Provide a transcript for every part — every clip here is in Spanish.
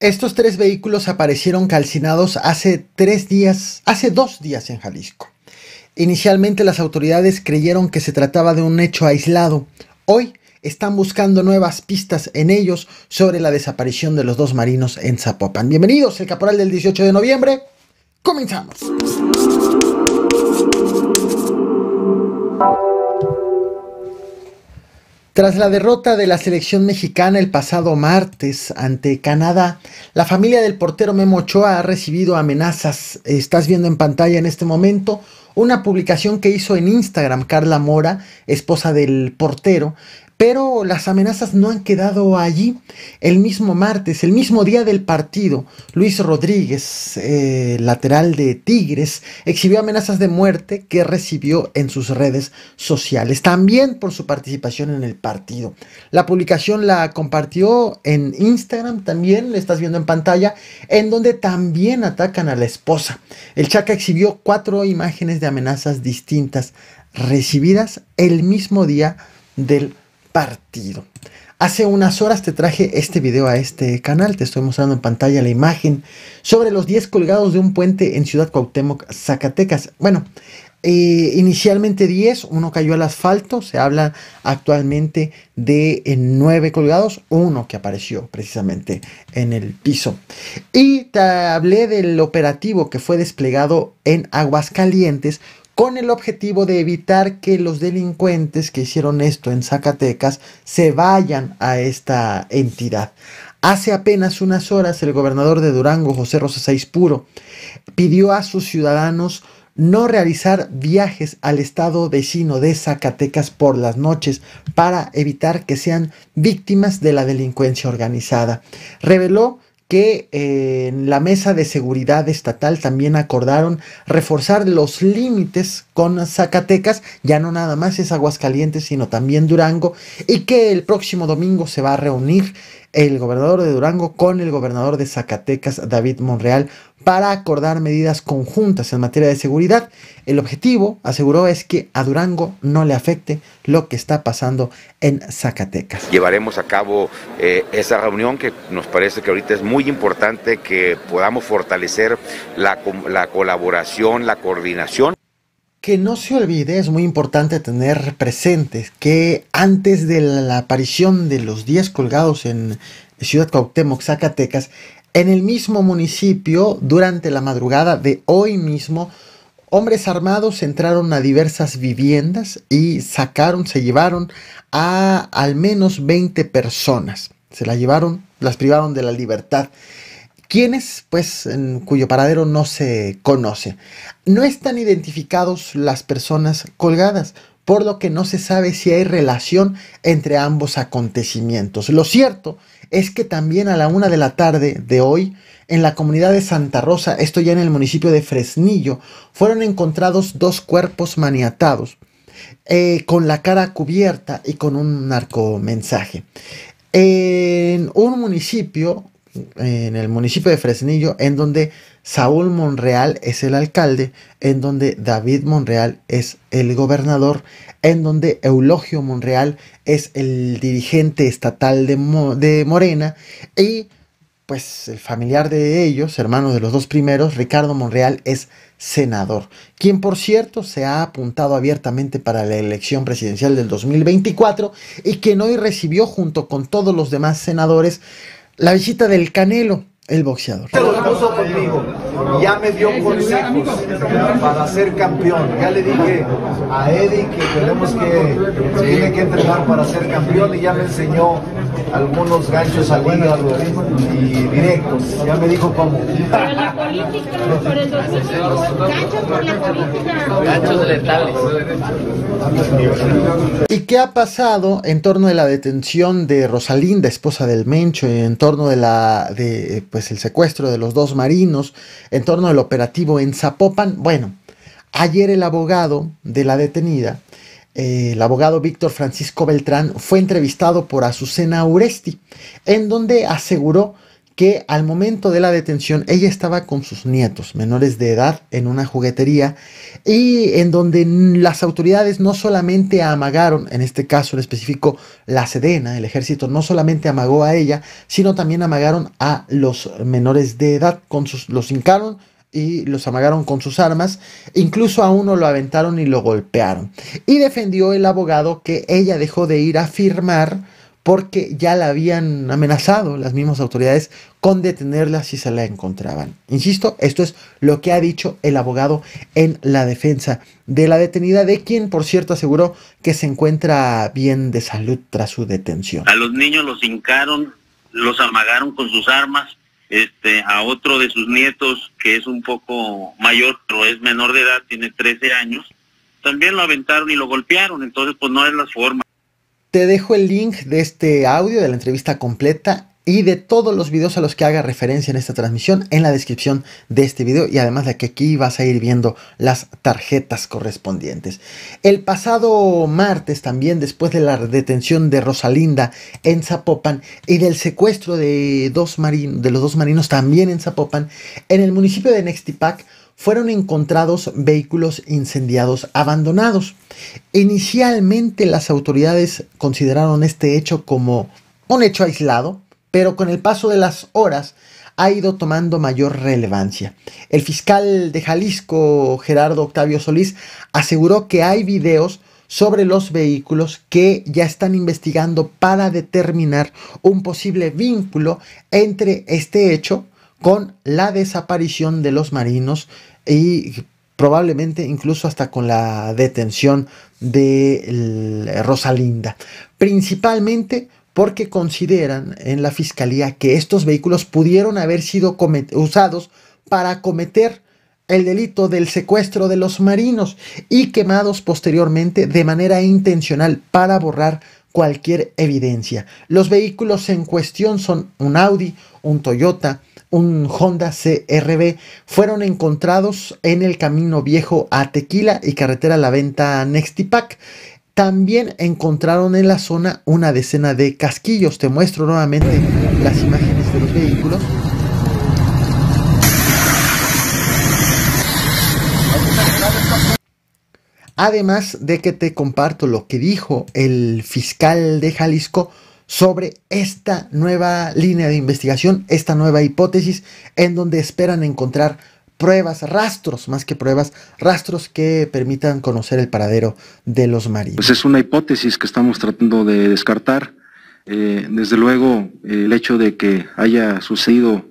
Estos tres vehículos aparecieron calcinados hace tres días, hace dos días en Jalisco. Inicialmente las autoridades creyeron que se trataba de un hecho aislado. Hoy están buscando nuevas pistas en ellos sobre la desaparición de los dos marinos en Zapopan. Bienvenidos, el caporal del 18 de noviembre. Comenzamos. Tras la derrota de la selección mexicana el pasado martes ante Canadá, la familia del portero Memo Ochoa ha recibido amenazas. Estás viendo en pantalla en este momento una publicación que hizo en Instagram Carla Mora, esposa del portero, pero las amenazas no han quedado allí. El mismo martes, el mismo día del partido, Luis Rodríguez, eh, lateral de Tigres, exhibió amenazas de muerte que recibió en sus redes sociales, también por su participación en el partido. La publicación la compartió en Instagram, también le estás viendo en pantalla, en donde también atacan a la esposa. El Chaca exhibió cuatro imágenes de amenazas distintas recibidas el mismo día del partido. Hace unas horas te traje este video a este canal, te estoy mostrando en pantalla la imagen sobre los 10 colgados de un puente en Ciudad Cuauhtémoc, Zacatecas. Bueno, eh, inicialmente 10, uno cayó al asfalto, se habla actualmente de 9 eh, colgados, uno que apareció precisamente en el piso. Y hablé del operativo que fue desplegado en Aguascalientes con el objetivo de evitar que los delincuentes que hicieron esto en Zacatecas se vayan a esta entidad. Hace apenas unas horas el gobernador de Durango, José Rosa Saiz Puro, pidió a sus ciudadanos no realizar viajes al estado vecino de Zacatecas por las noches para evitar que sean víctimas de la delincuencia organizada. Reveló que eh, en la mesa de seguridad estatal también acordaron reforzar los límites con Zacatecas, ya no nada más es Aguascalientes, sino también Durango, y que el próximo domingo se va a reunir el gobernador de Durango con el gobernador de Zacatecas, David Monreal, para acordar medidas conjuntas en materia de seguridad. El objetivo, aseguró, es que a Durango no le afecte lo que está pasando en Zacatecas. Llevaremos a cabo eh, esa reunión que nos parece que ahorita es muy importante que podamos fortalecer la, la colaboración, la coordinación. Que no se olvide, es muy importante tener presentes que antes de la aparición de los 10 colgados en Ciudad Cuauhtémoc, Zacatecas, en el mismo municipio, durante la madrugada de hoy mismo, hombres armados entraron a diversas viviendas y sacaron, se llevaron a al menos 20 personas. Se la llevaron, las privaron de la libertad quienes, pues, en cuyo paradero no se conoce. No están identificados las personas colgadas, por lo que no se sabe si hay relación entre ambos acontecimientos. Lo cierto es que también a la una de la tarde de hoy, en la comunidad de Santa Rosa, esto ya en el municipio de Fresnillo, fueron encontrados dos cuerpos maniatados, eh, con la cara cubierta y con un narcomensaje. En un municipio en el municipio de Fresnillo, en donde Saúl Monreal es el alcalde, en donde David Monreal es el gobernador, en donde Eulogio Monreal es el dirigente estatal de, Morena y pues el familiar de ellos, hermano de los dos primeros, Ricardo Monreal, es senador, quien por cierto se ha apuntado abiertamente para la elección presidencial del 2024 y quien hoy recibió junto con todos los demás senadores la visita del Canelo el boxeador. Se lo puso conmigo, ya me dio consejos para ser campeón. Ya le dije a Eddie que tenemos que, tiene que entrenar para ser campeón y ya me enseñó algunos ganchos al hígado y directos. Ya me dijo cómo. Para la política, por el ganchos por la política. Ganchos letales. ¿Y qué ha pasado en torno de la detención de Rosalinda, esposa del Mencho, en torno de la... De, pues, pues, el secuestro de los dos marinos en torno al operativo en Zapopan. Bueno, ayer el abogado de la detenida, eh, el abogado Víctor Francisco Beltrán, fue entrevistado por Azucena Uresti, en donde aseguró que al momento de la detención ella estaba con sus nietos menores de edad en una juguetería y en donde las autoridades no solamente amagaron, en este caso en específico la Sedena, el ejército, no solamente amagó a ella, sino también amagaron a los menores de edad, con sus, los hincaron y los amagaron con sus armas, incluso a uno lo aventaron y lo golpearon. Y defendió el abogado que ella dejó de ir a firmar porque ya la habían amenazado las mismas autoridades con detenerla si se la encontraban. Insisto, esto es lo que ha dicho el abogado en la defensa de la detenida, de quien, por cierto, aseguró que se encuentra bien de salud tras su detención. A los niños los hincaron, los amagaron con sus armas. Este, a otro de sus nietos, que es un poco mayor, pero es menor de edad, tiene 13 años, también lo aventaron y lo golpearon, entonces pues no es la forma. Te dejo el link de este audio, de la entrevista completa y de todos los videos a los que haga referencia en esta transmisión en la descripción de este video y además de que aquí vas a ir viendo las tarjetas correspondientes. El pasado martes también, después de la detención de Rosalinda en Zapopan y del secuestro de, dos de los dos marinos también en Zapopan, en el municipio de Nextipac fueron encontrados vehículos incendiados abandonados. Inicialmente las autoridades consideraron este hecho como un hecho aislado, pero con el paso de las horas ha ido tomando mayor relevancia. El fiscal de Jalisco, Gerardo Octavio Solís, aseguró que hay videos sobre los vehículos que ya están investigando para determinar un posible vínculo entre este hecho con la desaparición de los marinos y probablemente incluso hasta con la detención de eh, Rosalinda. Principalmente porque consideran en la fiscalía que estos vehículos pudieron haber sido usados para cometer el delito del secuestro de los marinos y quemados posteriormente de manera intencional para borrar cualquier evidencia. Los vehículos en cuestión son un Audi, un Toyota, un Honda CRB, fueron encontrados en el camino viejo a Tequila y carretera a la venta Nextipac. También encontraron en la zona una decena de casquillos. Te muestro nuevamente las imágenes de los vehículos. Además de que te comparto lo que dijo el fiscal de Jalisco sobre esta nueva línea de investigación, esta nueva hipótesis, en donde esperan encontrar pruebas, rastros, más que pruebas, rastros que permitan conocer el paradero de los marinos. Pues es una hipótesis que estamos tratando de descartar. Eh, desde luego, el hecho de que haya sucedido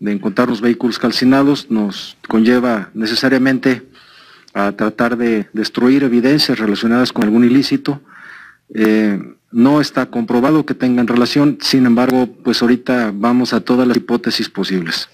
de encontrar los vehículos calcinados nos conlleva necesariamente a tratar de destruir evidencias relacionadas con algún ilícito. Eh, no está comprobado que tengan relación, sin embargo, pues ahorita vamos a todas las hipótesis posibles.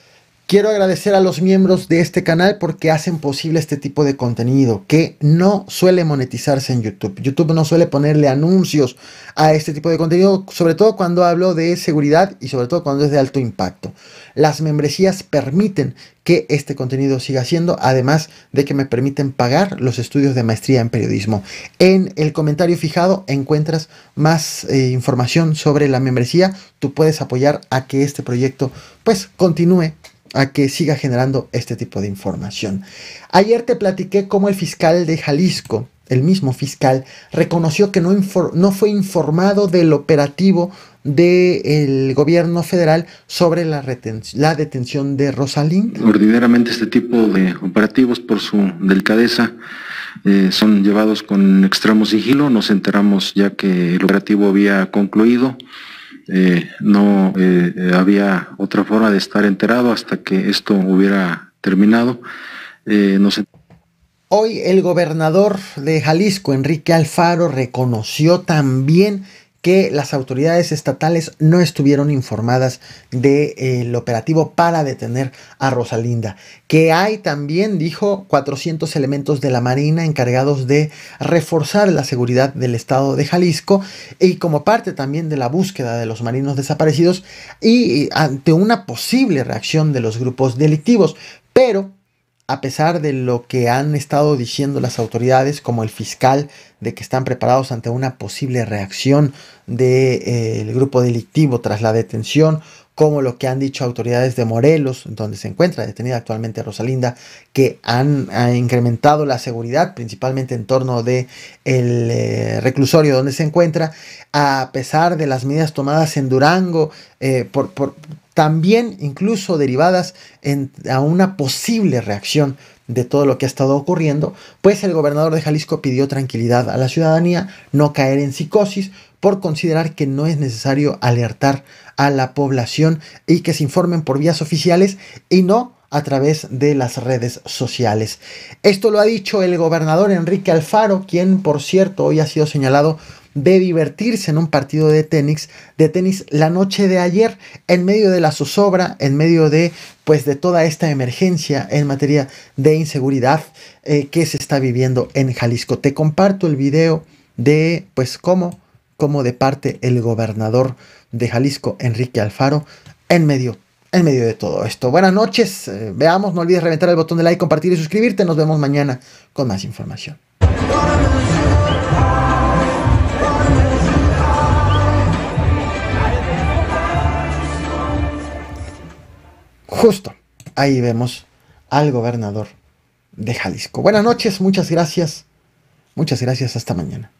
Quiero agradecer a los miembros de este canal porque hacen posible este tipo de contenido que no suele monetizarse en YouTube. YouTube no suele ponerle anuncios a este tipo de contenido, sobre todo cuando hablo de seguridad y sobre todo cuando es de alto impacto. Las membresías permiten que este contenido siga siendo, además de que me permiten pagar los estudios de maestría en periodismo. En el comentario fijado encuentras más eh, información sobre la membresía. Tú puedes apoyar a que este proyecto pues continúe a que siga generando este tipo de información. Ayer te platiqué cómo el fiscal de Jalisco, el mismo fiscal, reconoció que no, no fue informado del operativo del el gobierno federal sobre la, la detención de Rosalín. Ordinariamente este tipo de operativos por su delicadeza eh, son llevados con extremo sigilo. Nos enteramos ya que el operativo había concluido. Eh, no eh, eh, había otra forma de estar enterado hasta que esto hubiera terminado. no sé. Hoy el gobernador de Jalisco, Enrique Alfaro, reconoció también que las autoridades estatales no estuvieron informadas del de, eh, operativo para detener a Rosalinda. Que hay también, dijo, 400 elementos de la Marina encargados de reforzar la seguridad del estado de Jalisco y como parte también de la búsqueda de los marinos desaparecidos y eh, ante una posible reacción de los grupos delictivos. Pero a pesar de lo que han estado diciendo las autoridades, como el fiscal, de que están preparados ante una posible reacción del eh, grupo delictivo tras la detención como lo que han dicho autoridades de Morelos, donde se encuentra detenida actualmente Rosalinda, que han, incrementado la seguridad, principalmente en torno del de el eh, reclusorio donde se encuentra, a pesar de las medidas tomadas en Durango, eh, por, también incluso derivadas a una posible reacción de todo lo que ha estado ocurriendo, pues el gobernador de Jalisco pidió tranquilidad a la ciudadanía, no caer en psicosis, por considerar que no es necesario alertar a la población y que se informen por vías oficiales y no a través de las redes sociales. Esto lo ha dicho el gobernador Enrique Alfaro, quien por cierto hoy ha sido señalado de divertirse en un partido de tenis, de tenis la noche de ayer, en medio de la zozobra, en medio de pues de toda esta emergencia en materia de inseguridad eh, que se está viviendo en Jalisco. Te comparto el video de pues cómo como de parte el gobernador de Jalisco, Enrique Alfaro, en medio, en medio de todo esto. Buenas noches, eh, veamos, no olvides reventar el botón de like, compartir y suscribirte. Nos vemos mañana con más información. Justo, ahí vemos al gobernador de Jalisco. Buenas noches, muchas gracias. Muchas gracias, hasta mañana.